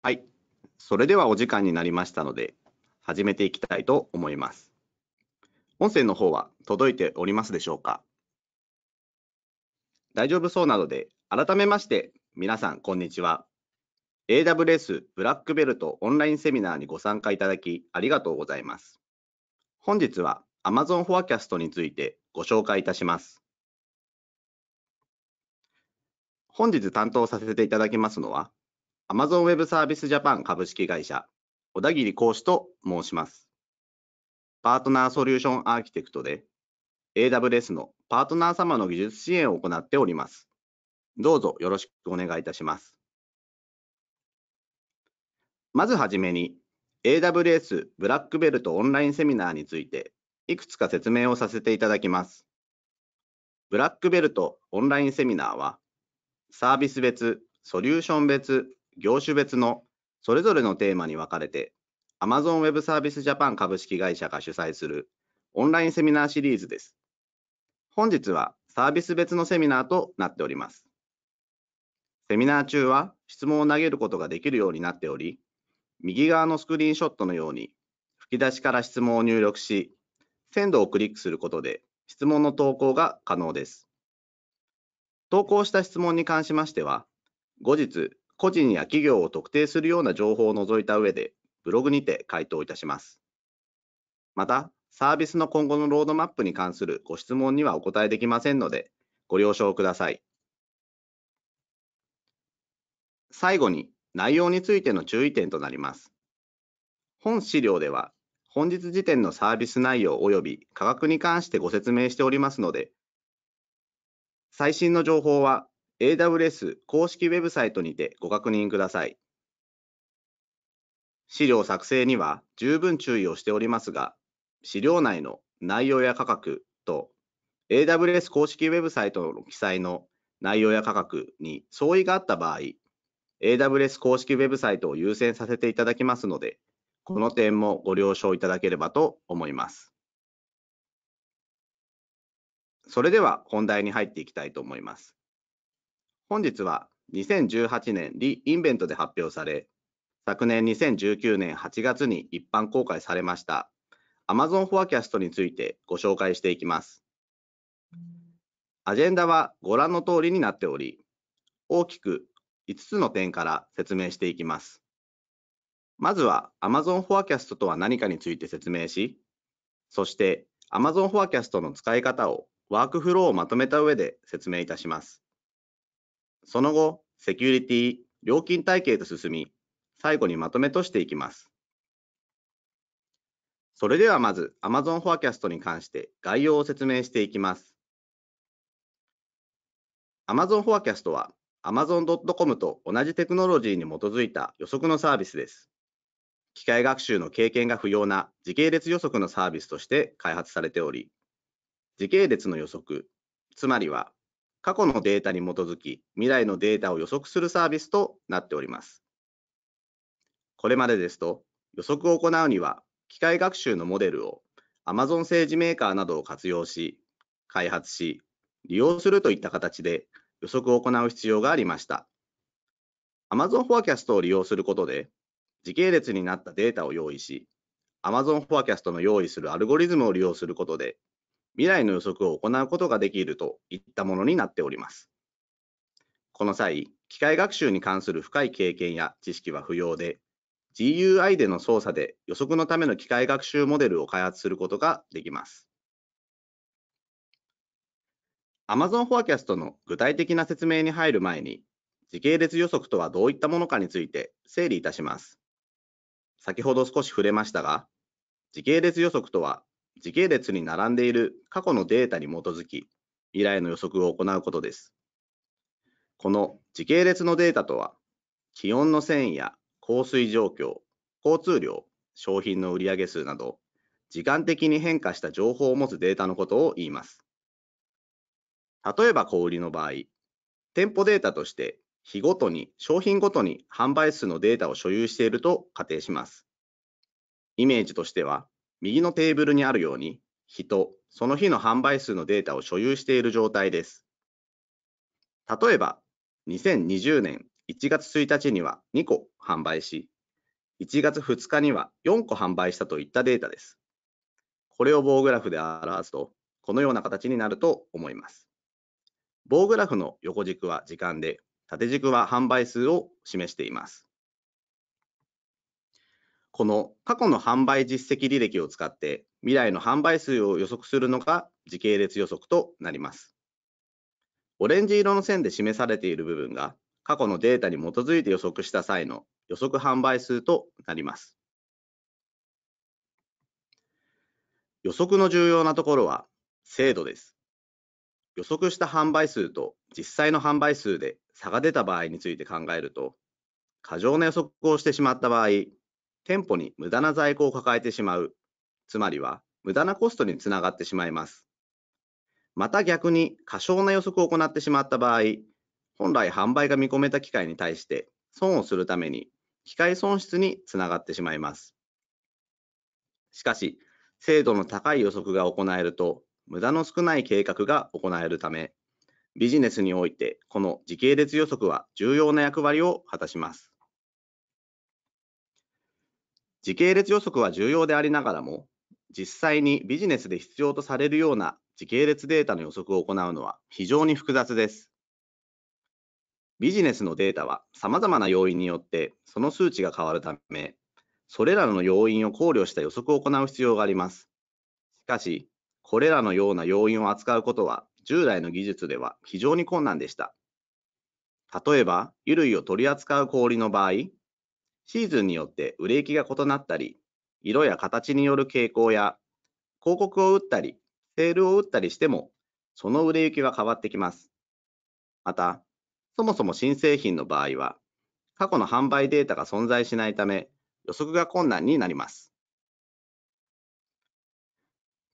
はい。それではお時間になりましたので、始めていきたいと思います。音声の方は届いておりますでしょうか大丈夫そうなので、改めまして皆さん、こんにちは。AWS ブラックベルトオンラインセミナーにご参加いただきありがとうございます。本日は Amazon フォアキャストについてご紹介いたします。本日担当させていただきますのは、Amazon Web Service Japan 株式会社、小田切講師と申します。パートナーソリューションアーキテクトで、AWS のパートナー様の技術支援を行っております。どうぞよろしくお願いいたします。まずはじめに、AWS ブラックベルトオンラインセミナーについて、いくつか説明をさせていただきます。ブラックベルトオンラインセミナーは、サービス別、ソリューション別、業種別のそれぞれのテーマに分かれて Amazon Web Service Japan 株式会社が主催するオンラインセミナーシリーズです。本日はサービス別のセミナーとなっております。セミナー中は質問を投げることができるようになっており、右側のスクリーンショットのように吹き出しから質問を入力し、鮮度をクリックすることで質問の投稿が可能です。投稿した質問に関しましては、後日個人や企業を特定するような情報を除いた上で、ブログにて回答いたします。また、サービスの今後のロードマップに関するご質問にはお答えできませんので、ご了承ください。最後に、内容についての注意点となります。本資料では、本日時点のサービス内容及び価格に関してご説明しておりますので、最新の情報は AWS 公式ウェブサイトにてご確認ください。資料作成には十分注意をしておりますが、資料内の内容や価格と AWS 公式ウェブサイトの記載の内容や価格に相違があった場合、AWS 公式ウェブサイトを優先させていただきますので、この点もご了承いただければと思います。それでは本題に入っていきたいと思います。本日は2018年リ・インベントで発表され、昨年2019年8月に一般公開されました Amazon フォアキャストについてご紹介していきます。アジェンダはご覧の通りになっており、大きく5つの点から説明していきます。まずは Amazon フォアキャストとは何かについて説明し、そして Amazon フォアキャストの使い方をワークフローをまとめた上で説明いたします。その後、セキュリティ、料金体系と進み、最後にまとめとしていきます。それではまず Amazon Forecast に関して概要を説明していきます。Amazon Forecast は Amazon.com と同じテクノロジーに基づいた予測のサービスです。機械学習の経験が不要な時系列予測のサービスとして開発されており、時系列の予測、つまりは過去のデータに基づき未来のデータを予測するサービスとなっております。これまでですと予測を行うには機械学習のモデルを Amazon 政治メーカーなどを活用し開発し利用するといった形で予測を行う必要がありました。Amazon フォアキャストを利用することで時系列になったデータを用意し Amazon フォアキャストの用意するアルゴリズムを利用することで未来の予測を行うことができるといったものになっております。この際、機械学習に関する深い経験や知識は不要で、GUI での操作で予測のための機械学習モデルを開発することができます。Amazon Forecast の具体的な説明に入る前に、時系列予測とはどういったものかについて整理いたします。先ほど少し触れましたが、時系列予測とは時系列に並んでいる過去のデータに基づき未来の予測を行うことです。この時系列のデータとは、気温の線や降水状況、交通量、商品の売上数など、時間的に変化した情報を持つデータのことを言います。例えば小売りの場合、店舗データとして日ごとに商品ごとに販売数のデータを所有していると仮定します。イメージとしては、右のテーブルにあるように、人、その日の販売数のデータを所有している状態です。例えば、2020年1月1日には2個販売し、1月2日には4個販売したといったデータです。これを棒グラフで表すと、このような形になると思います。棒グラフの横軸は時間で、縦軸は販売数を示しています。この過去の販売実績履歴を使って未来の販売数を予測するのが時系列予測となります。オレンジ色の線で示されている部分が過去のデータに基づいて予測した際の予測販売数となります。予測の重要なところは精度です。予測した販売数と実際の販売数で差が出た場合について考えると、過剰な予測をしてしまった場合、店舗に無駄な在庫を抱えてしまう、つまりは無駄なコストにつながってしまいます。また逆に過小な予測を行ってしまった場合、本来販売が見込めた機械に対して損をするために機械損失につながってしまいます。しかし、精度の高い予測が行えると、無駄の少ない計画が行えるため、ビジネスにおいてこの時系列予測は重要な役割を果たします。時系列予測は重要でありながらも、実際にビジネスで必要とされるような時系列データの予測を行うのは非常に複雑です。ビジネスのデータは様々な要因によってその数値が変わるため、それらの要因を考慮した予測を行う必要があります。しかし、これらのような要因を扱うことは従来の技術では非常に困難でした。例えば、衣類を取り扱う氷の場合、シーズンによって売れ行きが異なったり、色や形による傾向や、広告を打ったり、セールを打ったりしても、その売れ行きは変わってきます。また、そもそも新製品の場合は、過去の販売データが存在しないため、予測が困難になります。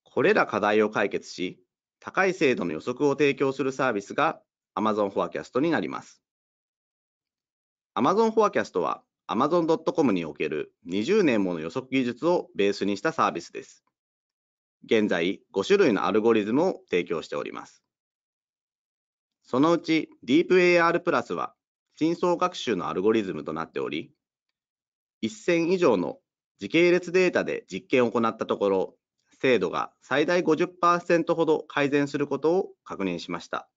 これら課題を解決し、高い精度の予測を提供するサービスが Amazon Forecast になります。Amazon Forecast は Amazon.com における20年もの予測技術をベースにしたサービスです。現在5種類のアルゴリズムを提供しております。そのうち DeepAR プラスは深層学習のアルゴリズムとなっており、1000以上の時系列データで実験を行ったところ、精度が最大50%ほど改善することを確認しました。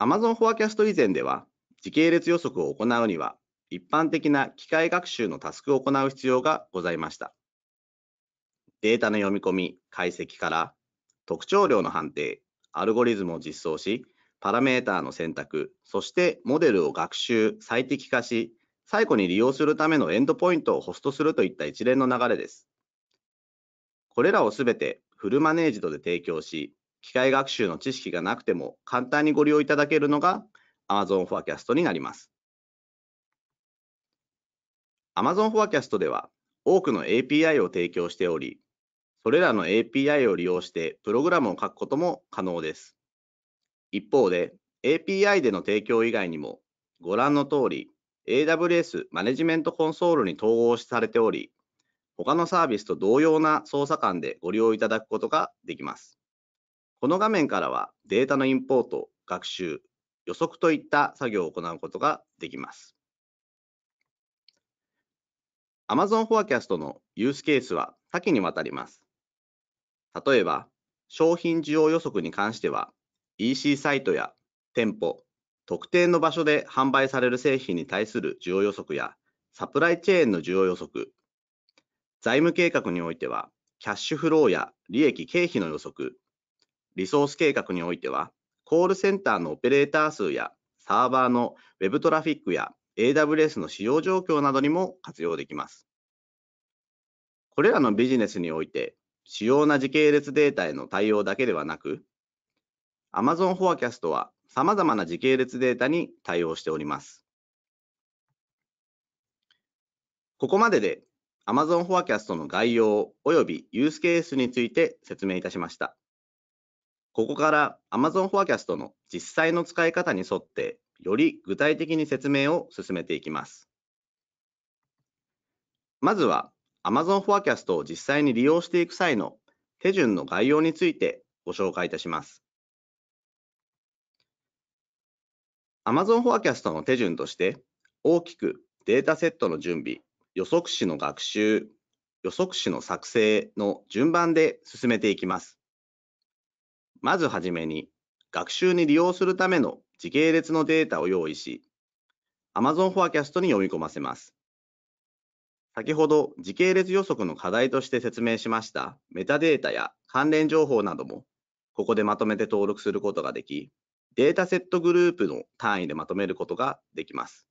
Amazon Forecast 以前では、時系列予測を行うには、一般的な機械学習のタスクを行う必要がございました。データの読み込み、解析から特徴量の判定、アルゴリズムを実装し、パラメーターの選択、そしてモデルを学習、最適化し、最後に利用するためのエンドポイントをホストするといった一連の流れです。これらをすべてフルマネージドで提供し、機械学習の知識がなくても簡単にご利用いただけるのが Amazon Forecast になります。Amazon Forecast では多くの API を提供しており、それらの API を利用してプログラムを書くことも可能です。一方で API での提供以外にもご覧の通り AWS マネジメントコンソールに統合されており、他のサービスと同様な操作感でご利用いただくことができます。この画面からはデータのインポート、学習、予測といった作業を行うことができます。Amazon Forecast のユースケースは多岐にわたります。例えば、商品需要予測に関しては、EC サイトや店舗、特定の場所で販売される製品に対する需要予測や、サプライチェーンの需要予測、財務計画においては、キャッシュフローや利益経費の予測、リソース計画においては、コールセンターのオペレーター数やサーバーの Web トラフィックや AWS の使用状況などにも活用できます。これらのビジネスにおいて、主要な時系列データへの対応だけではなく、Amazon Forecast は様々な時系列データに対応しております。ここまでで Amazon Forecast の概要及びユースケースについて説明いたしました。ここから Amazon Forecast の実際の使い方に沿ってより具体的に説明を進めていきます。まずは Amazon Forecast を実際に利用していく際の手順の概要についてご紹介いたします。Amazon Forecast の手順として大きくデータセットの準備、予測値の学習、予測値の作成の順番で進めていきます。まずはじめに、学習に利用するための時系列のデータを用意し、Amazon Forecast に読み込ませます。先ほど時系列予測の課題として説明しましたメタデータや関連情報などもここでまとめて登録することができ、データセットグループの単位でまとめることができます。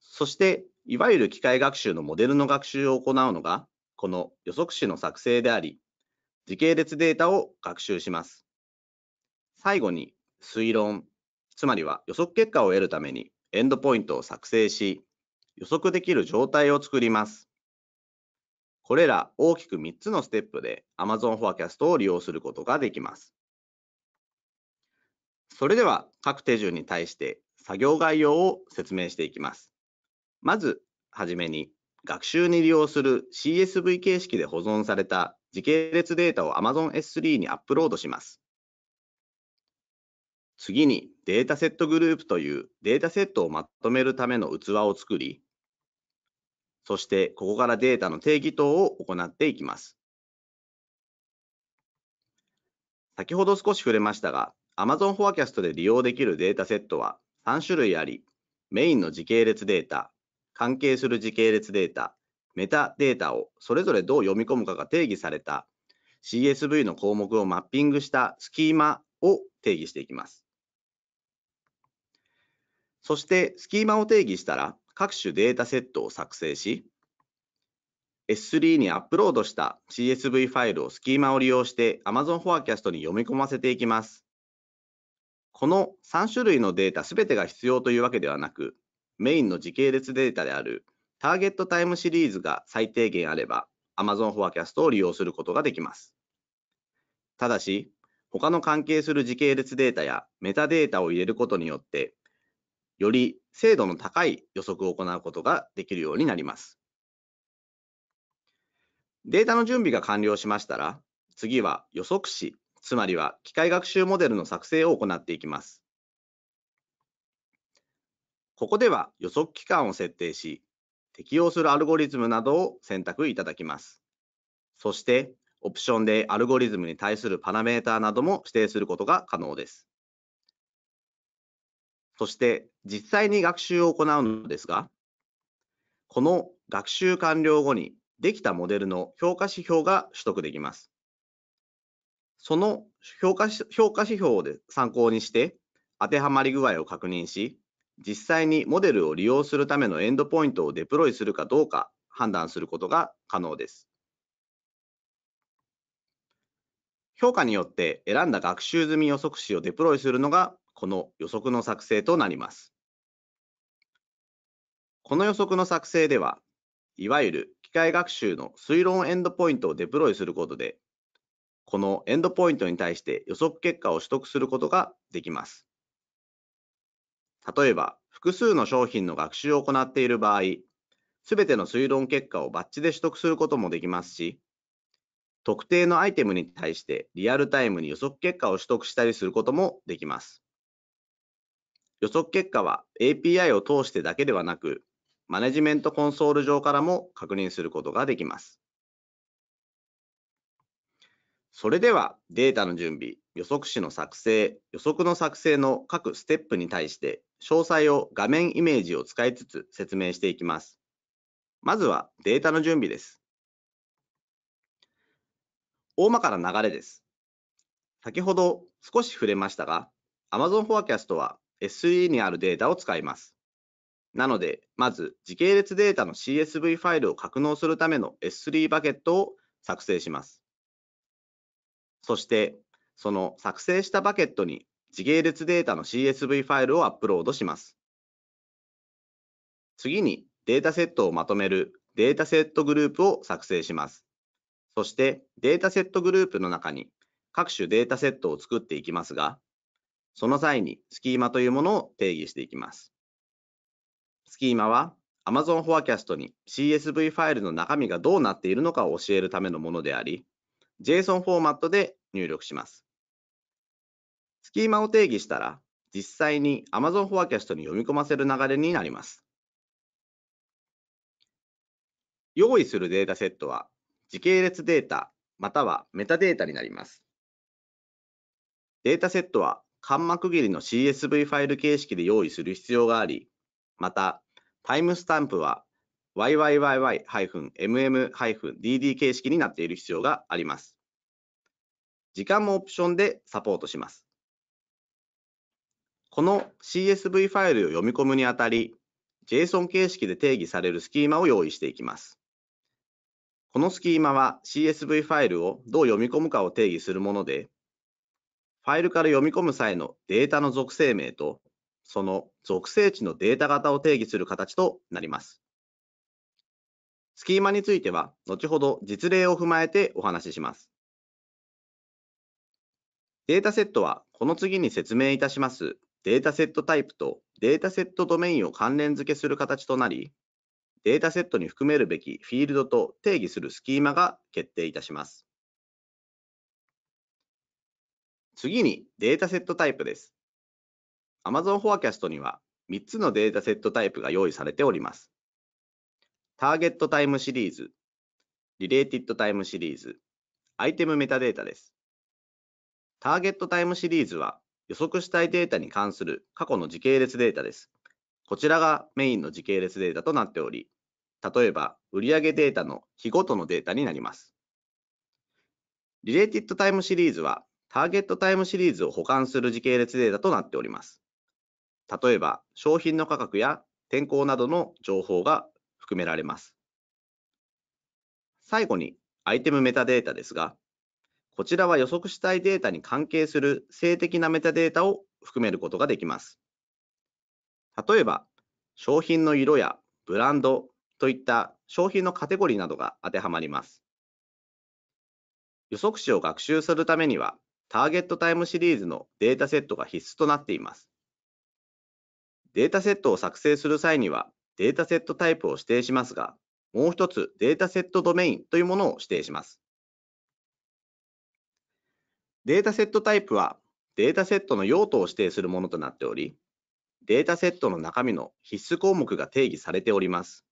そして、いわゆる機械学習のモデルの学習を行うのが、この予測詞の作成であり、時系列データを学習します。最後に推論、つまりは予測結果を得るためにエンドポイントを作成し、予測できる状態を作ります。これら大きく3つのステップで Amazon Forecast を利用することができます。それでは各手順に対して作業概要を説明していきます。まずはじめに学習に利用する CSV 形式で保存された時系列データを Amazon S3 にアップロードします。次にデータセットグループというデータセットをまとめるための器を作り、そしてここからデータの定義等を行っていきます。先ほど少し触れましたが、Amazon Forecast で利用できるデータセットは3種類あり、メインの時系列データ、関係する時系列データ、メタデータをそれぞれどう読み込むかが定義された CSV の項目をマッピングしたスキーマを定義していきます。そしてスキーマを定義したら各種データセットを作成し S3 にアップロードした CSV ファイルをスキーマを利用して Amazon Forecast に読み込ませていきます。この3種類のデータすべてが必要というわけではなく、メインの時系列データであるターゲットタイムシリーズが最低限あれば Amazon Forecast を利用することができます。ただし、他の関係する時系列データやメタデータを入れることによって、より精度の高い予測を行うことができるようになります。データの準備が完了しましたら、次は予測詞、つまりは機械学習モデルの作成を行っていきます。ここでは予測期間を設定し、適用するアルゴリズムなどを選択いただきます。そして、オプションでアルゴリズムに対するパラメータなども指定することが可能です。そして、実際に学習を行うのですが、この学習完了後にできたモデルの評価指標が取得できます。その評価評価指標を参考にして、当てはまり具合を確認し、実際にモデルを利用するためのエンドポイントをデプロイするかどうか判断することが可能です。評価によって選んだ学習済み予測値をデプロイするのがこの予測の作成となります。この予測の作成では、いわゆる機械学習の推論エンドポイントをデプロイすることで、このエンドポイントに対して予測結果を取得することができます。例えば、複数の商品の学習を行っている場合、すべての推論結果をバッチで取得することもできますし、特定のアイテムに対してリアルタイムに予測結果を取得したりすることもできます。予測結果は API を通してだけではなく、マネジメントコンソール上からも確認することができます。それではデータの準備、予測値の作成、予測の作成の各ステップに対して詳細を画面イメージを使いつつ説明していきます。まずはデータの準備です。大まかな流れです。先ほど少し触れましたが、Amazon Forecast は SE にあるデータを使います。なので、まず時系列データの CSV ファイルを格納するための S3 バケットを作成します。そして、その作成したバケットに時系列データの CSV ファイルをアップロードします。次にデータセットをまとめるデータセットグループを作成します。そしてデータセットグループの中に各種データセットを作っていきますが、その際にスキーマというものを定義していきます。スキーマは Amazon フォアキャストに CSV ファイルの中身がどうなっているのかを教えるためのものであり、JSON フォーマットで入力します。キーマを定義したら、実際に Amazon Forecast に読み込ませる流れになります。用意するデータセットは、時系列データ、またはメタデータになります。データセットは、間膜切りの CSV ファイル形式で用意する必要があり、また、タイムスタンプは yyy-mm-dd 形式になっている必要があります。時間もオプションでサポートします。この CSV ファイルを読み込むにあたり、JSON 形式で定義されるスキーマを用意していきます。このスキーマは CSV ファイルをどう読み込むかを定義するもので、ファイルから読み込む際のデータの属性名と、その属性値のデータ型を定義する形となります。スキーマについては、後ほど実例を踏まえてお話しします。データセットはこの次に説明いたしますデータセットタイプとデータセットドメインを関連付けする形となり、データセットに含めるべきフィールドと定義するスキーマが決定いたします。次にデータセットタイプです。Amazon Forecast には3つのデータセットタイプが用意されております。ターゲットタイムシリーズ、リレーティッドタイムシリーズ、アイテムメタデータです。ターゲットタイムシリーズは予測したいデータに関する過去の時系列データです。こちらがメインの時系列データとなっており、例えば売上データの日ごとのデータになります。リレーティッドタイムシリーズは、ターゲットタイムシリーズを保管する時系列データとなっております。例えば、商品の価格や天候などの情報が含められます。最後に、アイテムメタデータですが、こちらは予測したいデータに関係する性的なメタデータを含めることができます。例えば、商品の色やブランドといった商品のカテゴリーなどが当てはまります。予測値を学習するためには、ターゲットタイムシリーズのデータセットが必須となっています。データセットを作成する際には、データセットタイプを指定しますが、もう一つデータセットドメインというものを指定します。データセットタイプはデータセットの用途を指定するものとなっており、データセットの中身の必須項目が定義されております。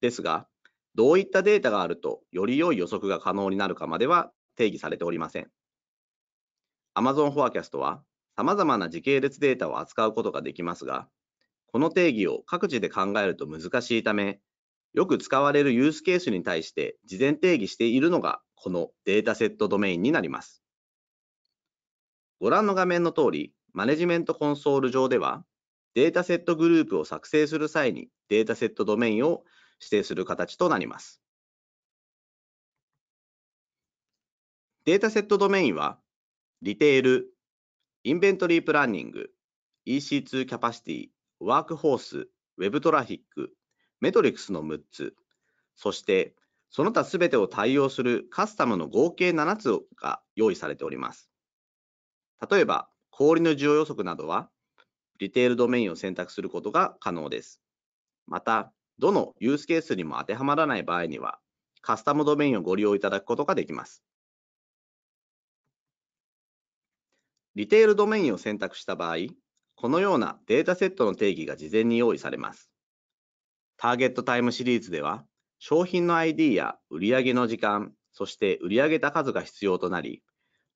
ですが、どういったデータがあるとより良い予測が可能になるかまでは定義されておりません。Amazon Forecast は様々な時系列データを扱うことができますが、この定義を各自で考えると難しいため、よく使われるユースケースに対して事前定義しているのがこのデータセットドメインになります。ご覧の画面の通り、マネジメントコンソール上では、データセットグループを作成する際にデータセットドメインを指定する形となります。データセットドメインは、リテール、インベントリープランニング、EC2 キャパシティ、ワークホース、ウェブトラフィック、メトリクスの6つ、そしてその他すべてを対応するカスタムの合計7つが用意されております。例えば、氷の需要予測などは、リテールドメインを選択することが可能です。また、どのユースケースにも当てはまらない場合には、カスタムドメインをご利用いただくことができます。リテールドメインを選択した場合、このようなデータセットの定義が事前に用意されます。ターゲットタイムシリーズでは、商品の ID や売上の時間、そして売上高数が必要となり、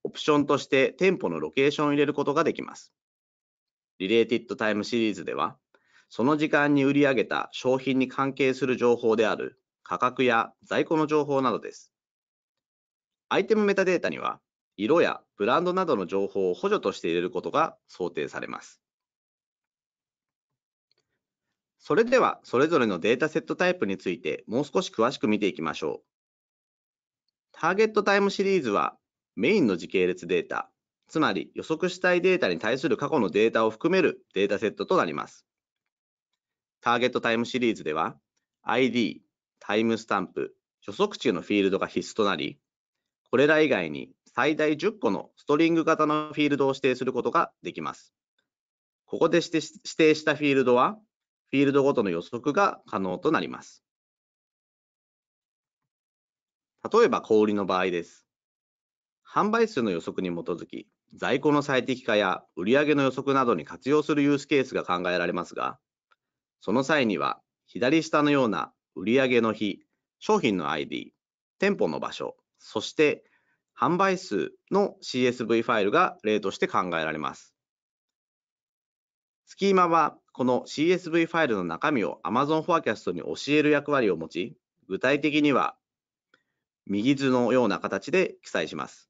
オプションとして店舗のロケーションを入れることができます。リレーティッドタイムシリーズでは、その時間に売り上げた商品に関係する情報である価格や在庫の情報などです。アイテムメタデータには、色やブランドなどの情報を補助として入れることが想定されます。それでは、それぞれのデータセットタイプについてもう少し詳しく見ていきましょう。ターゲットタイムシリーズはメインの時系列データ、つまり予測したいデータに対する過去のデータを含めるデータセットとなります。ターゲットタイムシリーズでは、ID、タイムスタンプ、予測値のフィールドが必須となり、これら以外に最大10個のストリング型のフィールドを指定することができます。ここで指定したフィールドは、フィールドごとの予測が可能となります。例えば氷の場合です。販売数の予測に基づき、在庫の最適化や売上の予測などに活用するユースケースが考えられますが、その際には、左下のような売上の日、商品の ID、店舗の場所、そして販売数の CSV ファイルが例として考えられます。スキーマはこの CSV ファイルの中身を Amazon フォアキャストに教える役割を持ち、具体的には右図のような形で記載します。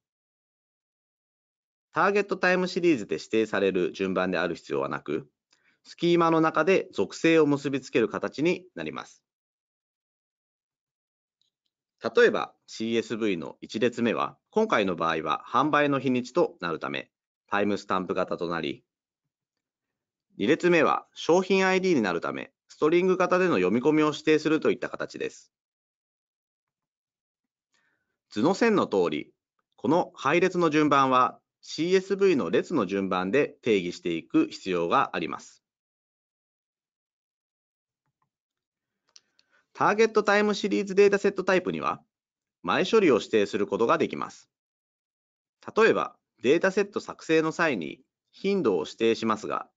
ターゲットタイムシリーズで指定される順番である必要はなく、スキーマの中で属性を結びつける形になります。例えば CSV の1列目は、今回の場合は販売の日にちとなるため、タイムスタンプ型となり、2列目は商品 ID になるため、ストリング型での読み込みを指定するといった形です。図の線の通り、この配列の順番は CSV の列の順番で定義していく必要があります。ターゲットタイムシリーズデータセットタイプには、前処理を指定することができます。例えば、データセット作成の際に頻度を指定しますが、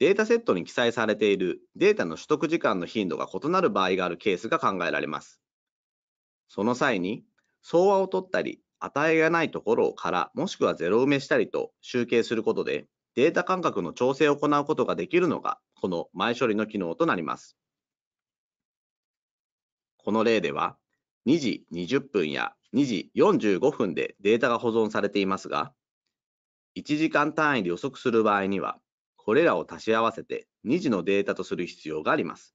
データセットに記載されているデータの取得時間の頻度が異なる場合があるケースが考えられます。その際に、相和を取ったり、値がないところから、もしくは0埋めしたりと集計することで、データ間隔の調整を行うことができるのが、この前処理の機能となります。この例では、2時20分や2時45分でデータが保存されていますが、1時間単位で予測する場合には、これらを足し合わせて2時のデータとする必要があります。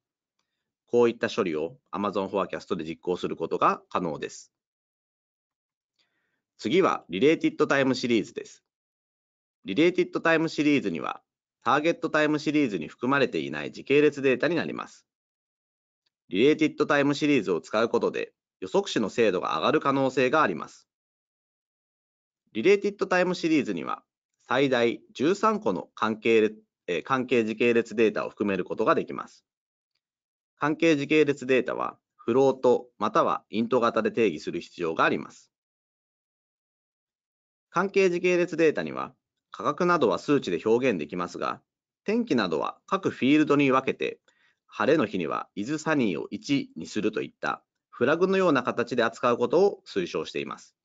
こういった処理を Amazon Forecast で実行することが可能です。次はリレーティッドタイムシリーズです。リレーテッドタイムシリーズには、ターゲットタイムシリーズに含まれていない時系列データになります。リレーティッドタイムシリーズを使うことで予測値の精度が上がる可能性があります。リレーティッドタイムシリーズには、最大13個の関係,、え関係時系列データを含めることができます。関係時系列データは、フロートまたはイント型で定義する必要があります。関係時系列データには、価格などは数値で表現できますが、天気などは各フィールドに分けて、晴れの日には伊豆サニーを1にするといったフラグのような形で扱うことを推奨しています。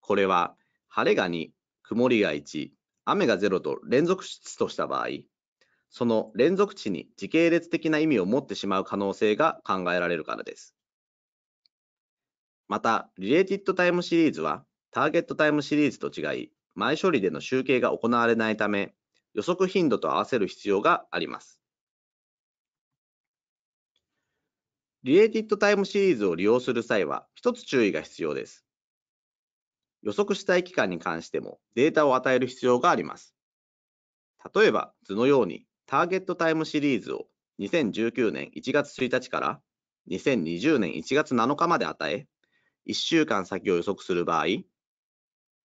これは、晴れが2、曇りが1、雨が0と連続値とした場合、その連続値に時系列的な意味を持ってしまう可能性が考えられるからです。また、リレーティッドタイムシリーズは、ターゲットタイムシリーズと違い、前処理での集計が行われないため、予測頻度と合わせる必要があります。リレーティッドタイムシリーズを利用する際は、一つ注意が必要です。予測したい期間に関してもデータを与える必要があります。例えば図のようにターゲットタイムシリーズを2019年1月1日から2020年1月7日まで与え、1週間先を予測する場合、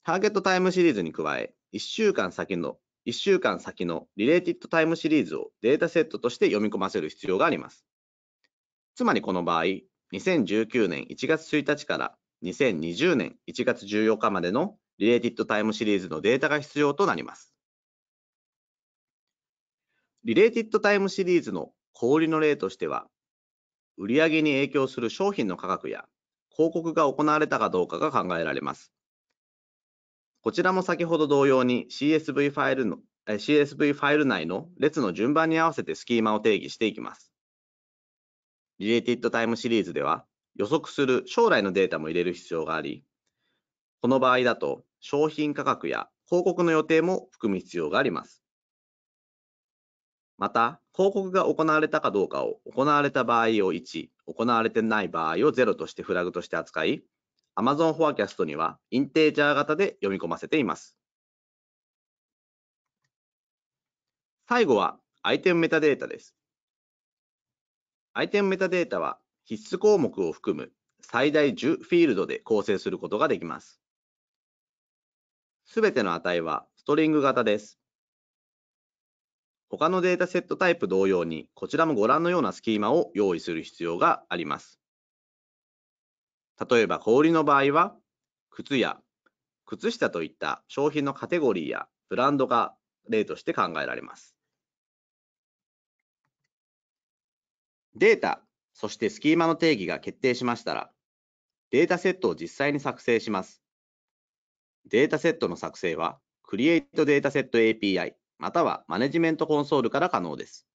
ターゲットタイムシリーズに加え、1週間先の、1週間先のリレーティッドタイムシリーズをデータセットとして読み込ませる必要があります。つまりこの場合、2019年1月1日から2020年1月14日までのリレーティッドタイムシリーズのデータが必要となります。リレーティッドタイムシリーズの小売りの例としては、売上に影響する商品の価格や広告が行われたかどうかが考えられます。こちらも先ほど同様に CSV ファイルの CSV ファイル内の列の順番に合わせてスキーマを定義していきます。リレーティッドタイムシリーズでは予測する将来のデータも入れる必要があり、この場合だと商品価格や広告の予定も含む必要があります。また、広告が行われたかどうかを行われた場合を1、行われてない場合を0としてフラグとして扱い、Amazon Forecast にはインテージャー型で読み込ませています。最後はアイテムメタデータです。アイテムメタデータは必須項目を含む最大10フィールドで構成することができます。すべての値はストリング型です。他のデータセットタイプ同様に、こちらもご覧のようなスキーマを用意する必要があります。例えば氷の場合は、靴や靴下といった商品のカテゴリーやブランドが例として考えられます。データ、そしてスキーマの定義が決定しましたら、データセットを実際に作成します。データセットの作成は、Create Data Set API またはマネジメントコンソールから可能です。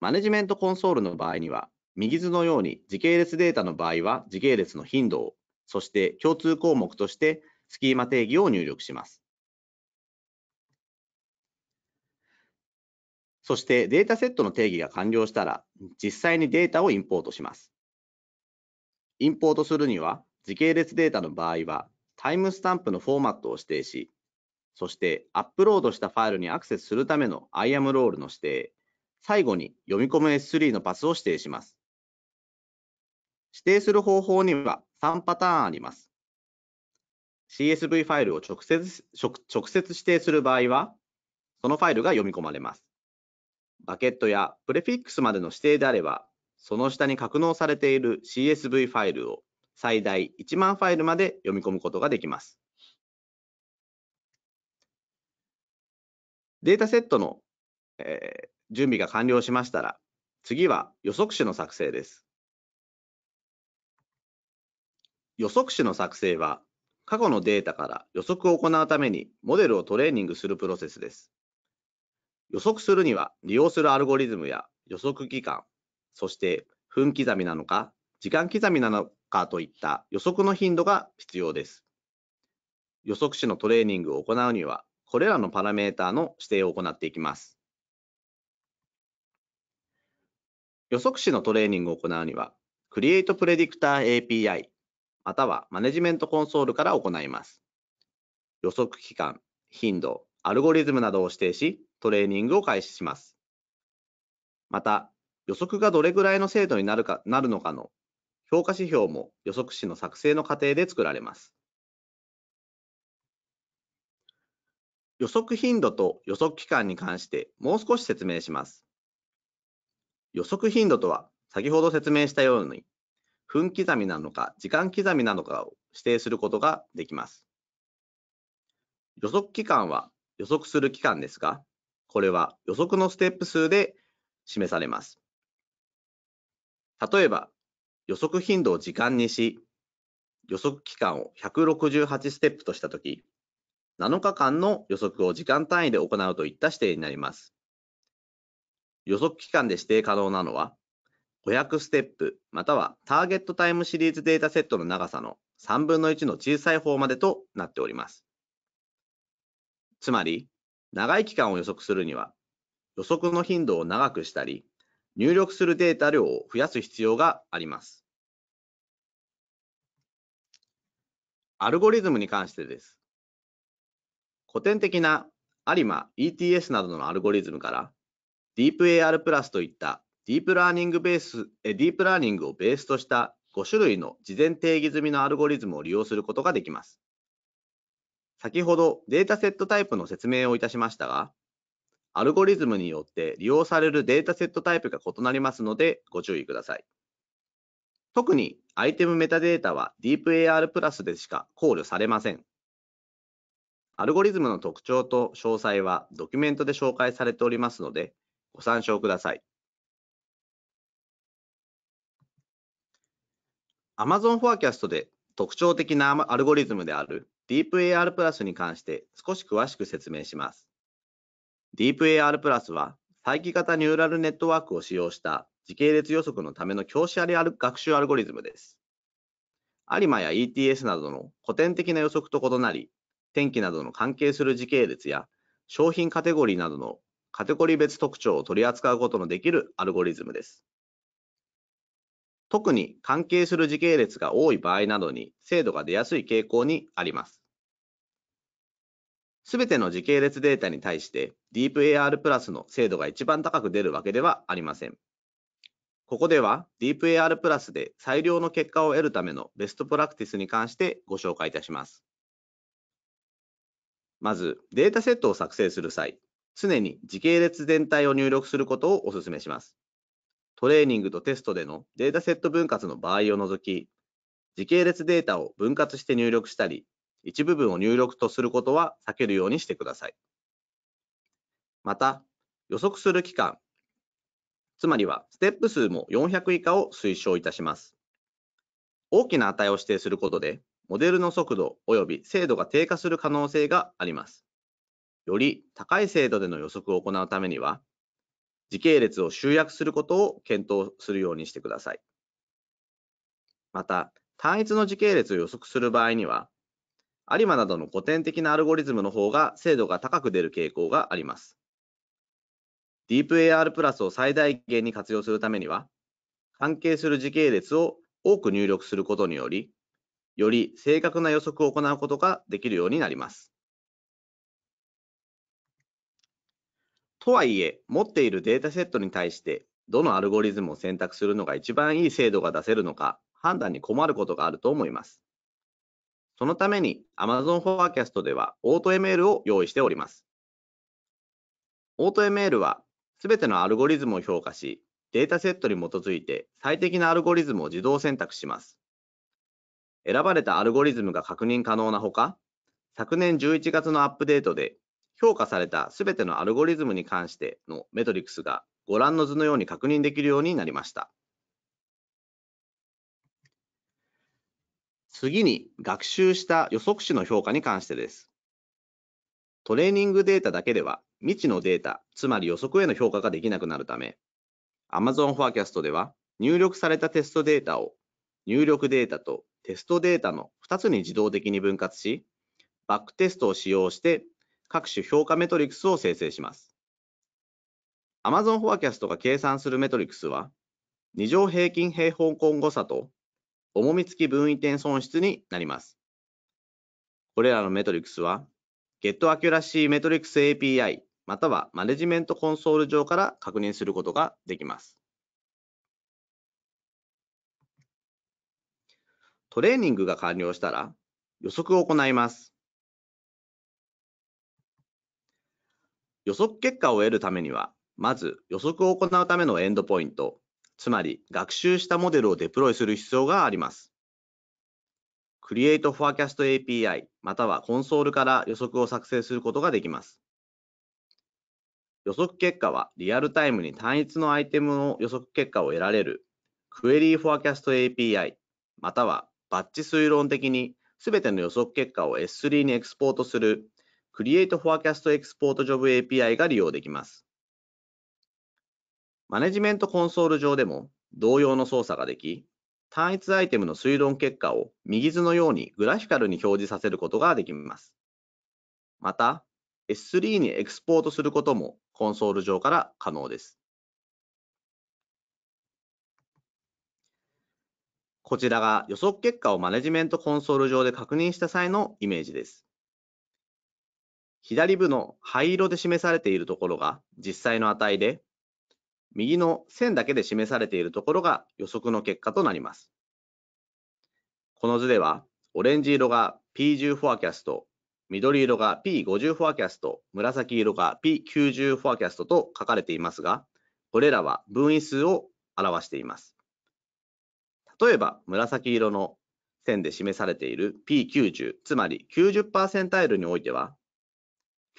マネジメントコンソールの場合には、右図のように時系列データの場合は時系列の頻度を、そして共通項目としてスキーマ定義を入力します。そしてデータセットの定義が完了したら、実際にデータをインポートします。インポートするには、時系列データの場合は、タイムスタンプのフォーマットを指定し、そしてアップロードしたファイルにアクセスするための IAM ロールの指定、最後に読み込む S3 のパスを指定します。指定する方法には3パターンあります。CSV ファイルを直接直接指定する場合は、そのファイルが読み込まれます。バケットやプレフィックスまでの指定であれば、その下に格納されている CSV ファイルを最大1万ファイルまで読み込むことができます。データセットの、えー、準備が完了しましたら、次は予測手の作成です。予測値の作成は、過去のデータから予測を行うためにモデルをトレーニングするプロセスです。予測するには利用するアルゴリズムや予測期間、そして分刻みなのか、時間刻みなのかといった予測の頻度が必要です。予測値のトレーニングを行うには、これらのパラメータの指定を行っていきます。予測値のトレーニングを行うには、Create Predictor API またはマネジメントコンソールから行います。予測期間、頻度、アルゴリズムなどを指定し、トレーニングを開始します。また、予測がどれぐらいの精度になるかなるのかの評価指標も予測士の作成の過程で作られます。予測頻度と予測期間に関してもう少し説明します。予測頻度とは、先ほど説明したように、分刻みなのか、時間刻みなのかを指定することができます。予測期間は予測する期間ですが、これは予測のステップ数で示されます。例えば、予測頻度を時間にし、予測期間を168ステップとしたとき、7日間の予測を時間単位で行うといった指定になります。予測期間で指定可能なのは、5 0 0ステップ、またはターゲットタイムシリーズデータセットの長さの3分の1の小さい方までとなっております。つまり、長い期間を予測するには、予測の頻度を長くしたり、入力するデータ量を増やす必要があります。アルゴリズムに関してです。古典的なアリマ ETS などのアルゴリズムから、ディープ AR プラスといったディープラーニングベース、ディープラーニングをベースとした5種類の事前定義済みのアルゴリズムを利用することができます。先ほどデータセットタイプの説明をいたしましたが、アルゴリズムによって利用されるデータセットタイプが異なりますのでご注意ください。特にアイテムメタデータは DeepAR プラスでしか考慮されません。アルゴリズムの特徴と詳細はドキュメントで紹介されておりますのでご参照ください。Amazon Forecast で特徴的なアルゴリズムである DeepAR プラスに関して少し詳しく説明します。DeepAR プラスは再帰型ニューラルネットワークを使用した時系列予測のための教師あり学習アルゴリズムです。アリマや ETS などの古典的な予測と異なり、天気などの関係する時系列や商品カテゴリーなどのカテゴリー別特徴を取り扱うことのできるアルゴリズムです。特に関係する時系列が多い場合などに精度が出やすい傾向にあります。すべての時系列データに対して DeepAR プラスの精度が一番高く出るわけではありません。ここでは DeepAR プラスで最良の結果を得るためのベストプラクティスに関してご紹介いたします。まず、データセットを作成する際、常に時系列全体を入力することをお勧めします。トレーニングとテストでのデータセット分割の場合を除き、時系列データを分割して入力したり、一部分を入力とすることは避けるようにしてください。また、予測する期間、つまりはステップ数も400以下を推奨いたします。大きな値を指定することで、モデルの速度及び精度が低下する可能性があります。より高い精度での予測を行うためには、時系列を集約することを検討するようにしてください。また、単一の時系列を予測する場合には、有馬などの古典的なアルゴリズムの方が精度が高く出る傾向があります。d e e p AR プラスを最大限に活用するためには、関係する時系列を多く入力することにより、より正確な予測を行うことができるようになります。とはいえ、持っているデータセットに対して、どのアルゴリズムを選択するのが一番いい精度が出せるのか、判断に困ることがあると思います。そのために Amazon Forecast では AutoML を用意しております。AutoML はすべてのアルゴリズムを評価し、データセットに基づいて最適なアルゴリズムを自動選択します。選ばれたアルゴリズムが確認可能なほか、昨年11月のアップデートで評価されたすべてのアルゴリズムに関してのメトリクスがご覧の図のように確認できるようになりました。次に学習した予測値の評価に関してです。トレーニングデータだけでは未知のデータ、つまり予測への評価ができなくなるため、Amazon Forecast では入力されたテストデータを入力データとテストデータの2つに自動的に分割し、バックテストを使用して各種評価メトリクスを生成します。Amazon フォアキャストが計算するメトリクスは、2乗平均平方根誤差と重み付き分位点損失になります。これらのメトリクスは、Get Accuracy Metrics API またはマネジメントコンソール上から確認することができます。トレーニングが完了したら予測を行います。予測結果を得るためには、まず予測を行うためのエンドポイント、つまり学習したモデルをデプロイする必要があります。Create Forecast API またはコンソールから予測を作成することができます。予測結果はリアルタイムに単一のアイテムの予測結果を得られる Query Forecast API またはバッチ推論的に全ての予測結果を S3 にエクスポートする Create Forecast Export Job API が利用できます。マネジメントコンソール上でも同様の操作ができ、単一アイテムの推論結果を右図のようにグラフィカルに表示させることができます。また、S3 にエクスポートすることもコンソール上から可能です。こちらが予測結果をマネジメントコンソール上で確認した際のイメージです。左部の灰色で示されているところが実際の値で、右の線だけで示されているところが予測の結果となります。この図では、オレンジ色が P10 フォアキャスト、緑色が P50 フォアキャスト、紫色が P90 フォアキャストと書かれていますが、これらは分位数を表しています。例えば、紫色の線で示されている P90、つまり90%イルにおいては、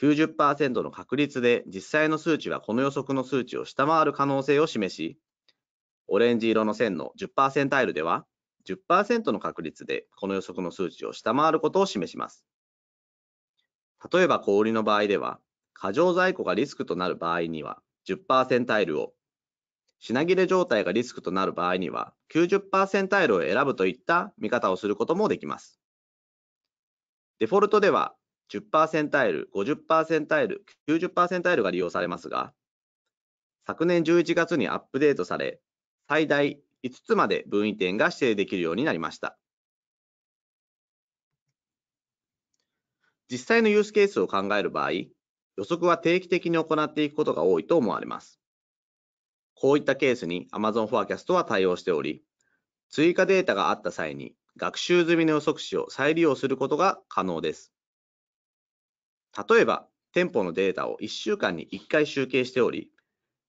90%の確率で実際の数値はこの予測の数値を下回る可能性を示し、オレンジ色の線の10%タイルでは10%の確率でこの予測の数値を下回ることを示します。例えば小売りの場合では、過剰在庫がリスクとなる場合には10%タイルを、品切れ状態がリスクとなる場合には90%タイルを選ぶといった見方をすることもできます。デフォルトでは10%タイル、50%タイル、90%タイルが利用されますが、昨年11月にアップデートされ、最大5つまで分位点が指定できるようになりました。実際のユースケースを考える場合、予測は定期的に行っていくことが多いと思われます。こういったケースに Amazon Forecast は対応しており、追加データがあった際に学習済みの予測値を再利用することが可能です。例えば、店舗のデータを1週間に1回集計しており、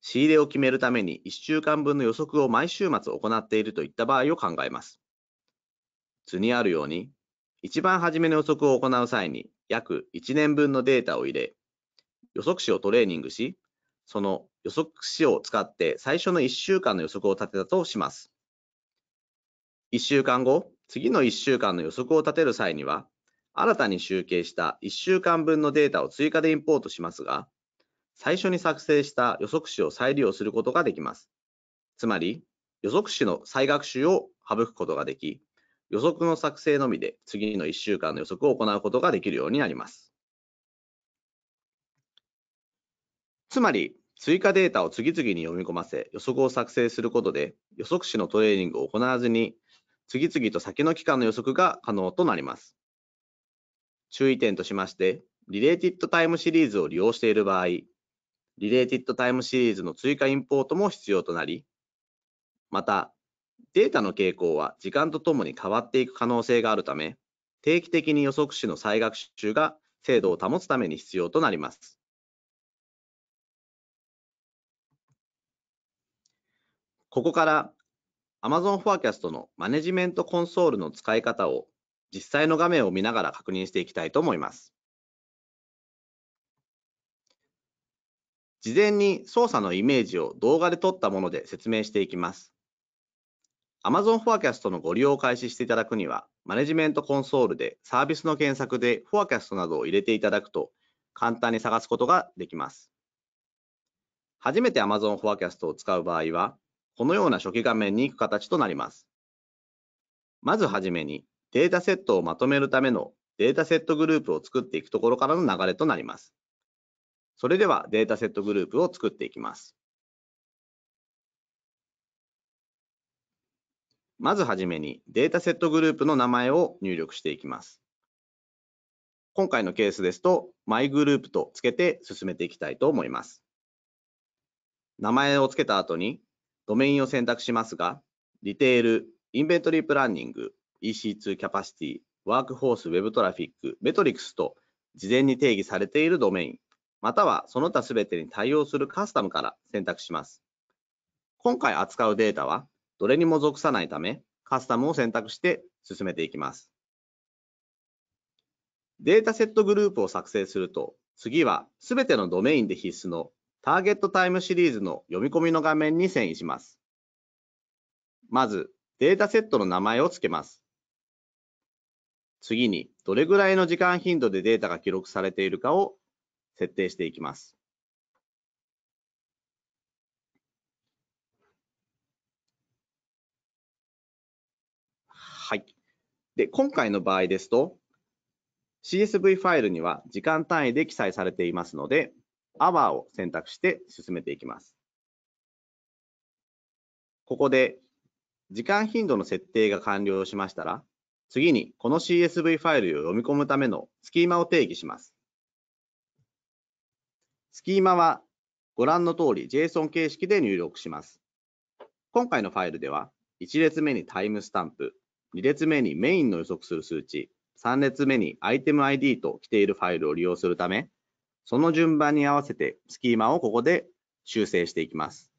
仕入れを決めるために1週間分の予測を毎週末行っているといった場合を考えます。図にあるように、一番初めの予測を行う際に約1年分のデータを入れ、予測値をトレーニングし、その予測値を使って最初の1週間の予測を立てたとします。1週間後、次の1週間の予測を立てる際には、新たに集計した1週間分のデータを追加でインポートしますが、最初に作成した予測値を再利用することができます。つまり、予測値の再学習を省くことができ、予測の作成のみで次の1週間の予測を行うことができるようになります。つまり、追加データを次々に読み込ませ、予測を作成することで、予測値のトレーニングを行わずに、次々と先の期間の予測が可能となります。注意点としまして、リレーティッドタイムシリーズを利用している場合、リレーティッドタイムシリーズの追加インポートも必要となり、また、データの傾向は時間とともに変わっていく可能性があるため、定期的に予測値の再学習が精度を保つために必要となります。ここから Amazon Forecast のマネジメントコンソールの使い方を実際の画面を見ながら確認していきたいと思います。事前に操作のイメージを動画で撮ったもので説明していきます。Amazon Forecast のご利用を開始していただくには、マネジメントコンソールでサービスの検索で Forecast などを入れていただくと、簡単に探すことができます。初めて Amazon Forecast を使う場合は、このような初期画面に行く形となります。まずはじめに、データセットをまとめるためのデータセットグループを作っていくところからの流れとなります。それではデータセットグループを作っていきます。まずはじめにデータセットグループの名前を入力していきます。今回のケースですと、マイグループとつけて進めていきたいと思います。名前を付けた後に、ドメインを選択しますが、リテール、インベントリープランニング、EC2 キャパシティ、ワークフォースウェブトラフィック、メトリクスと事前に定義されているドメイン、またはその他全てに対応するカスタムから選択します。今回扱うデータは、どれにも属さないため、カスタムを選択して進めていきます。データセットグループを作成すると、次は全てのドメインで必須のターゲットタイムシリーズの読み込みの画面に遷移します。まず、データセットの名前を付けます。次に、どれぐらいの時間頻度でデータが記録されているかを設定していきます。はい。で、今回の場合ですと、CSV ファイルには時間単位で記載されていますので、hour を選択して進めていきます。ここで時間頻度の設定が完了しましたら、次に、この CSV ファイルを読み込むためのスキーマを定義します。スキーマはご覧の通り JSON 形式で入力します。今回のファイルでは、1列目にタイムスタンプ、2列目にメインの予測する数値、3列目にアイテム ID と来ているファイルを利用するため、その順番に合わせてスキーマをここで修正していきます。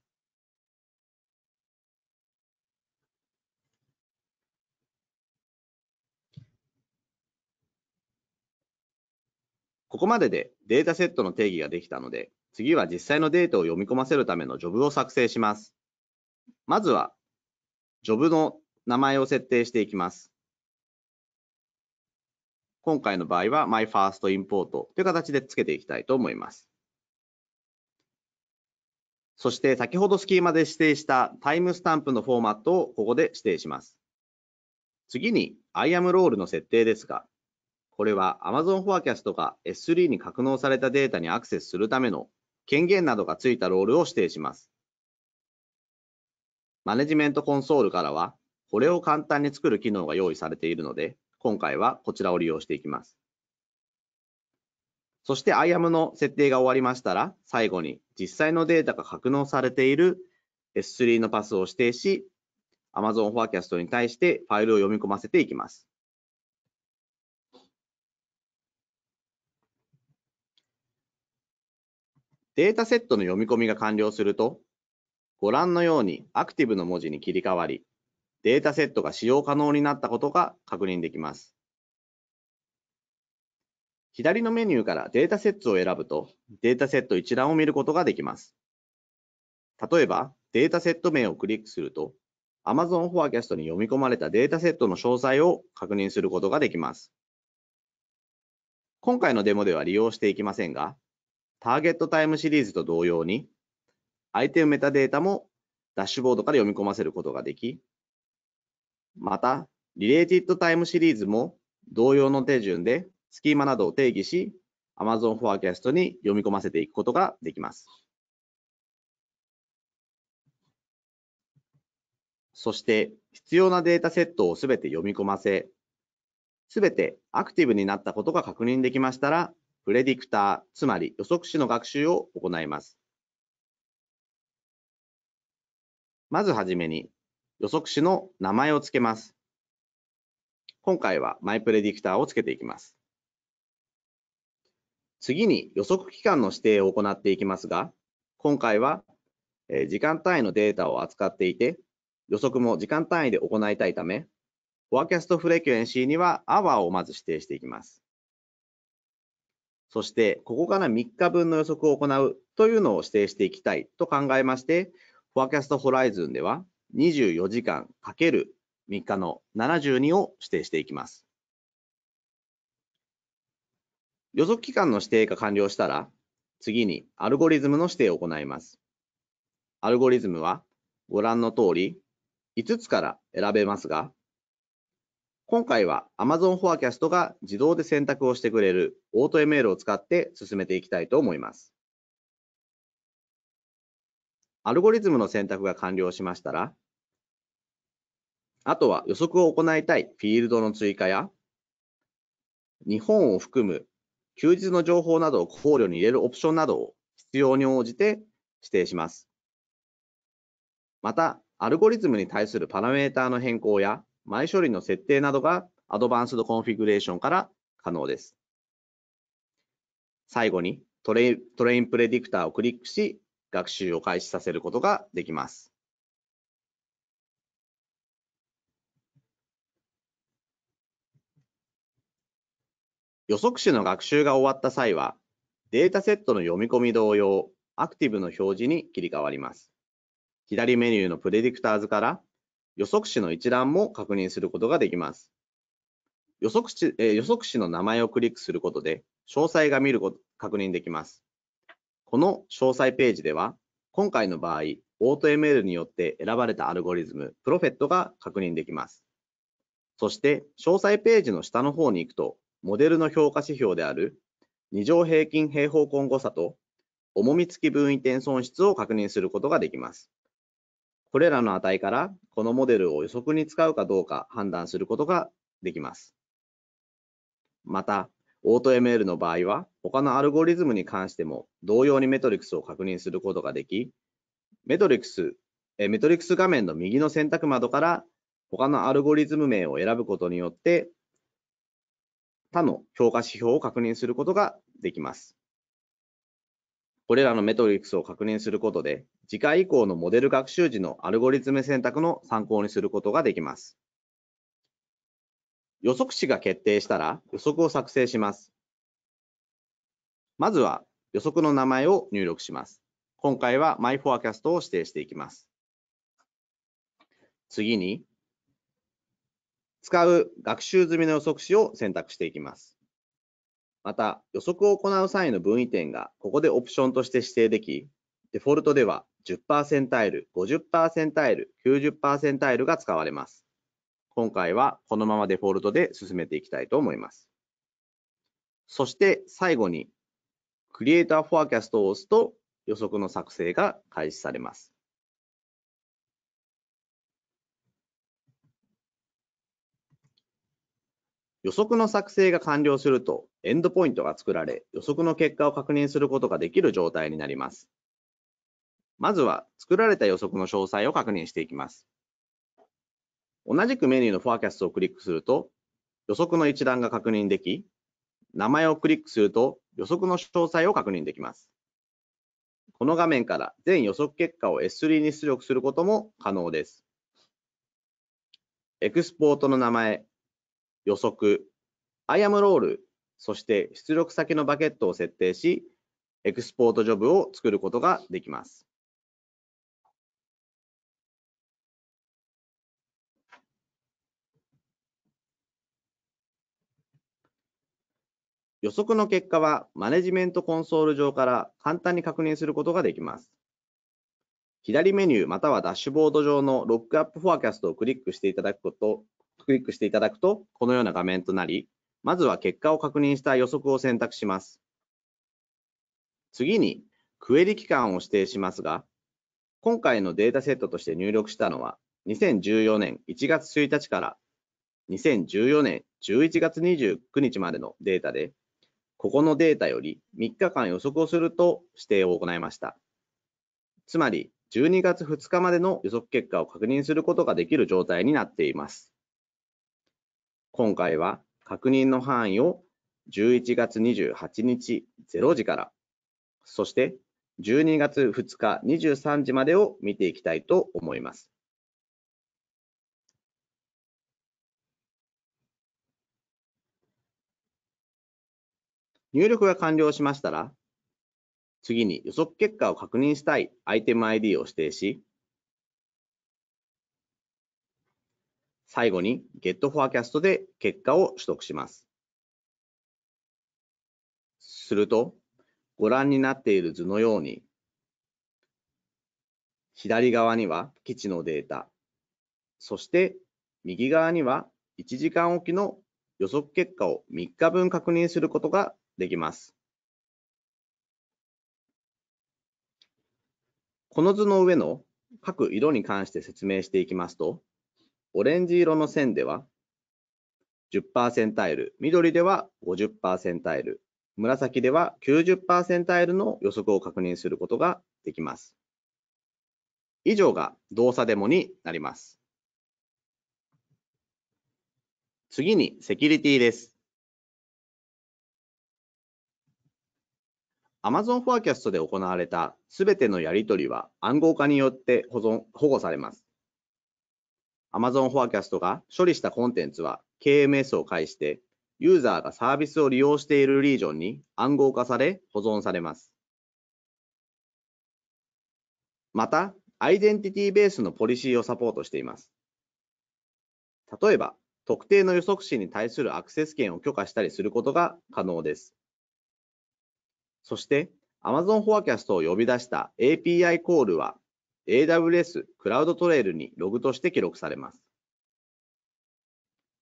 ここまででデータセットの定義ができたので、次は実際のデータを読み込ませるためのジョブを作成します。まずは、ジョブの名前を設定していきます。今回の場合は MyFirstImport という形で付けていきたいと思います。そして先ほどスキーマで指定したタイムスタンプのフォーマットをここで指定します。次に IAM ロールの設定ですが、これは Amazon Forecast が S3 に格納されたデータにアクセスするための権限などがついたロールを指定します。マネジメントコンソールからは、これを簡単に作る機能が用意されているので、今回はこちらを利用していきます。そして IAM の設定が終わりましたら、最後に実際のデータが格納されている S3 のパスを指定し、Amazon Forecast に対してファイルを読み込ませていきます。データセットの読み込みが完了すると、ご覧のようにアクティブの文字に切り替わり、データセットが使用可能になったことが確認できます。左のメニューからデータセットを選ぶと、データセット一覧を見ることができます。例えば、データセット名をクリックすると、Amazon Forecast に読み込まれたデータセットの詳細を確認することができます。今回のデモでは利用していきませんが、ターゲットタイムシリーズと同様に、相手ムメタデータもダッシュボードから読み込ませることができ、また、リレーティッドタイムシリーズも同様の手順でスキーマなどを定義し、Amazon Forecast に読み込ませていくことができます。そして、必要なデータセットをすべて読み込ませ、すべてアクティブになったことが確認できましたら、プレディクター、つまり予測値の学習を行います。まずはじめに予測値の名前を付けます。今回はマイプレディクターを付けていきます。次に予測期間の指定を行っていきますが、今回は時間単位のデータを扱っていて、予測も時間単位で行いたいため、フォアキャストフレキュエンシーにはアワーをまず指定していきます。そしてここから3日分の予測を行うというのを指定していきたいと考えまして、フォアキャストホライズンでは24時間 ×3 日の72を指定していきます。予測期間の指定が完了したら、次にアルゴリズムの指定を行います。アルゴリズムはご覧の通り5つから選べますが、今回は Amazon Forecast が自動で選択をしてくれるオート ML を使って進めていきたいと思います。アルゴリズムの選択が完了しましたら、あとは予測を行いたいフィールドの追加や、日本を含む休日の情報などを考慮に入れるオプションなどを必要に応じて指定します。また、アルゴリズムに対するパラメータの変更や、前処理の設定などがアドバンスドコンフィグレーションから可能です。最後にトレトレインプレディクターをクリックし、学習を開始させることができます。予測手の学習が終わった際は、データセットの読み込み同様、アクティブの表示に切り替わります。左メニューのプレディクターズから、予測値の一覧も確認することができます。予測値、え予測値の名前をクリックすることで、詳細が見ること、確認できます。この詳細ページでは、今回の場合、AutoML によって選ばれたアルゴリズム、プロフェットが確認できます。そして、詳細ページの下の方に行くと、モデルの評価指標である、二乗平均平方根誤差と、重み付き分位点損失を確認することができます。これらの値からこのモデルを予測に使うかどうか判断することができます。また、AutoML の場合は、他のアルゴリズムに関しても同様にメトリクスを確認することができ、メトリクス、メトリクス画面の右の選択窓から他のアルゴリズム名を選ぶことによって、他の評価指標を確認することができます。これらのメトリクスを確認することで、次回以降のモデル学習時のアルゴリズム選択の参考にすることができます。予測値が決定したら予測を作成します。まずは予測の名前を入力します。今回は MyForecast を指定していきます。次に、使う学習済みの予測値を選択していきます。また、予測を行う際の分位点がここでオプションとして指定でき、デフォルトでは10パーセンタイル、50パーセンタイル、90パーセンタイルが使われます。今回はこのままデフォルトで進めていきたいと思います。そして最後にクリエイターフォアキャストを押すと予測の作成が開始されます。予測の作成が完了すると、エンドポイントが作られ、予測の結果を確認することができる状態になります。まずは作られた予測の詳細を確認していきます。同じくメニューのフォアキャストをクリックすると予測の一覧が確認でき、名前をクリックすると予測の詳細を確認できます。この画面から全予測結果を S3 に出力することも可能です。エクスポートの名前、予測、アイアムロール、そして出力先のバケットを設定し、エクスポートジョブを作ることができます。予測の結果はマネジメントコンソール上から簡単に確認することができます。左メニューまたはダッシュボード上のロックアップフォアキャストをクリックしていただくこと、クリックしていただくとこのような画面となり、まずは結果を確認した予測を選択します。次に、クエリ期間を指定しますが、今回のデータセットとして入力したのは、2014年1月1日から2014年11月29日までのデータで、ここのデータより3日間予測をすると指定を行いました。つまり、12月2日までの予測結果を確認することができる状態になっています。今回は確認の範囲を11月28日0時から、そして12月2日23時までを見ていきたいと思います。入力が完了しましたら、次に予測結果を確認したいアイテム ID を指定し、最後に GetForecast で結果を取得します。すると、ご覧になっている図のように、左側には基地のデータ、そして右側には1時間おきの予測結果を3日分確認することができます。この図の上の各色に関して説明していきますと、オレンジ色の線では10%タイル、緑では50%タイル、紫では90%タイルの予測を確認することができます。以上が動作デモになります。次にセキュリティです。Amazon Forecast で行われたすべてのやり取りは暗号化によって保存保護されます。Amazon Forecast が処理したコンテンツは KMS を介してユーザーがサービスを利用しているリージョンに暗号化され保存されます。また、アイデンティティベースのポリシーをサポートしています。例えば、特定の予測値に対するアクセス権を許可したりすることが可能です。そして Amazon Forecast を呼び出した API コールは AWS クラウドトレイルにログとして記録されます。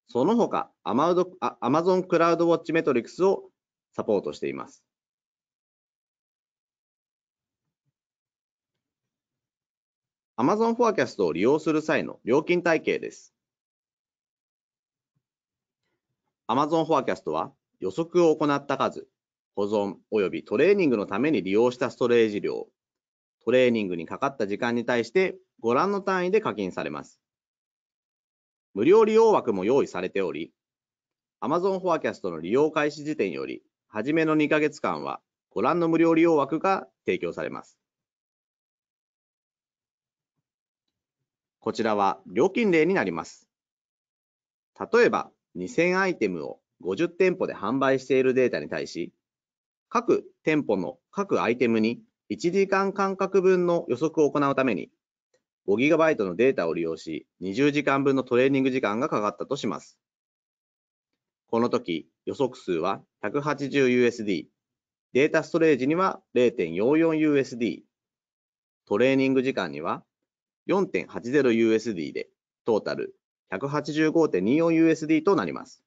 その他 Amazon Cloud Watch Metrics をサポートしています。Amazon Forecast を利用する際の料金体系です。Amazon Forecast は予測を行った数、保存及びトレーニングのために利用したストレージ量、トレーニングにかかった時間に対してご覧の単位で課金されます。無料利用枠も用意されており、Amazon フォアキャストの利用開始時点より、初めの2ヶ月間はご覧の無料利用枠が提供されます。こちらは料金例になります。例えば、2000アイテムを50店舗で販売しているデータに対し、各店舗の各アイテムに1時間間隔分の予測を行うために 5GB のデータを利用し20時間分のトレーニング時間がかかったとします。この時予測数は 180USD、データストレージには 0.44USD、トレーニング時間には 4.80USD でトータル 185.24USD となります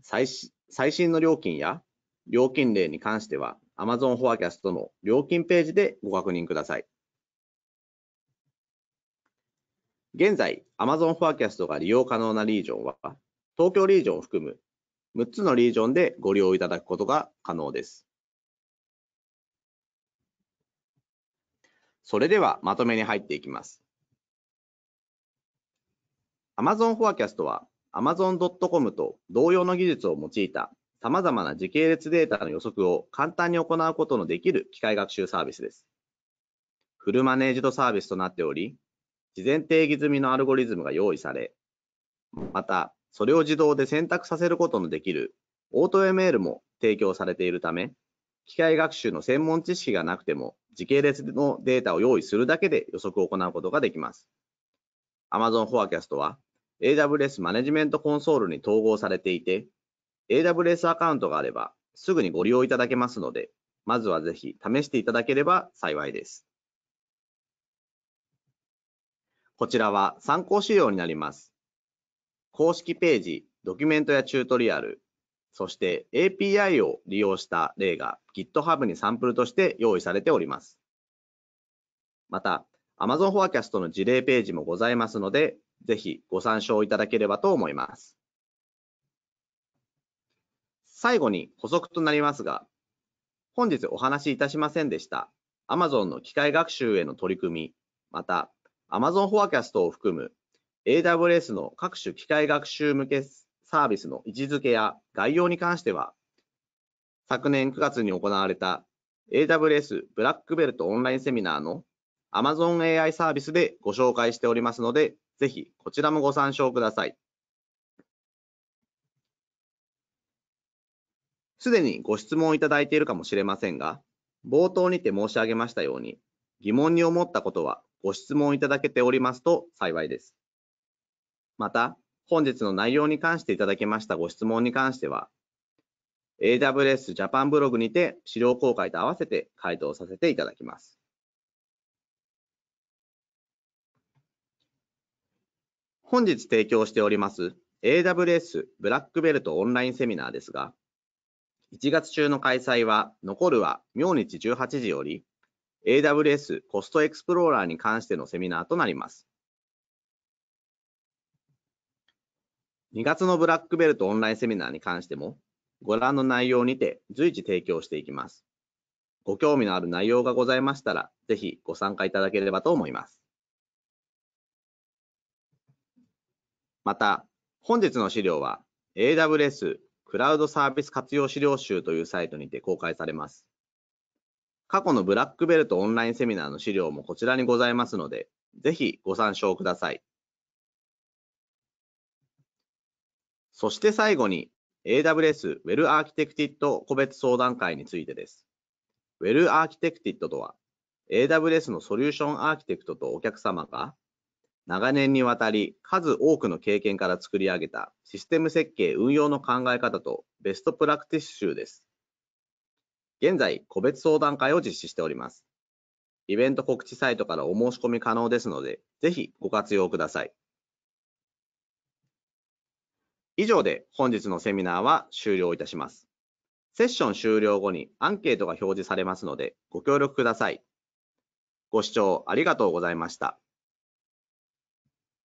最。最新の料金や料金例に関しては Amazon フォアキャストの料金ページでご確認ください。現在、Amazon フォアキャストが利用可能なリージョンは、東京リージョンを含む6つのリージョンでご利用いただくことが可能です。それではまとめに入っていきます。Amazon フォアキャストは Amazon.com と同様の技術を用いた様々な時系列データの予測を簡単に行うことのできる機械学習サービスです。フルマネージドサービスとなっており、事前定義済みのアルゴリズムが用意され、また、それを自動で選択させることのできるオート ML も提供されているため、機械学習の専門知識がなくても時系列のデータを用意するだけで予測を行うことができます。Amazon Forecast は AWS マネジメントコンソールに統合されていて、AWS アカウントがあれば、すぐにご利用いただけますので、まずはぜひ試していただければ幸いです。こちらは参考資料になります。公式ページ、ドキュメントやチュートリアル、そして API を利用した例が GitHub にサンプルとして用意されております。また、Amazon Forecast の事例ページもございますので、ぜひご参照いただければと思います。最後に補足となりますが、本日お話しいたしませんでした Amazon の機械学習への取り組み、また Amazon フォアキャストを含む AWS の各種機械学習向けサービスの位置づけや概要に関しては、昨年9月に行われた AWS ブラックベルトオンラインセミナーの Amazon AI サービスでご紹介しておりますので、ぜひこちらもご参照ください。すでにご質問いただいているかもしれませんが、冒頭にて申し上げましたように、疑問に思ったことはご質問いただけておりますと幸いです。また、本日の内容に関していただきましたご質問に関しては、AWS ジャパンブログにて資料公開と合わせて回答させていただきます。本日提供しております AWS ブラックベルトオンラインセミナーですが、1月中の開催は、残るは明日18時より、AWS コストエクスプローラーに関してのセミナーとなります。2月のブラックベルトオンラインセミナーに関しても、ご覧の内容にて随時提供していきます。ご興味のある内容がございましたら、ぜひご参加いただければと思います。また、本日の資料は AWS クラウドサービス活用資料集というサイトにて公開されます。過去のブラックベルトオンラインセミナーの資料もこちらにございますので、ぜひご参照ください。そして最後に AWS Well Architected 個別相談会についてです。Well Architected とは AWS のソリューションアーキテクトとお客様が長年にわたり数多くの経験から作り上げたシステム設計運用の考え方とベストプラクティス集です。現在、個別相談会を実施しております。イベント告知サイトからお申し込み可能ですので、ぜひご活用ください。以上で本日のセミナーは終了いたします。セッション終了後にアンケートが表示されますので、ご協力ください。ご視聴ありがとうございました。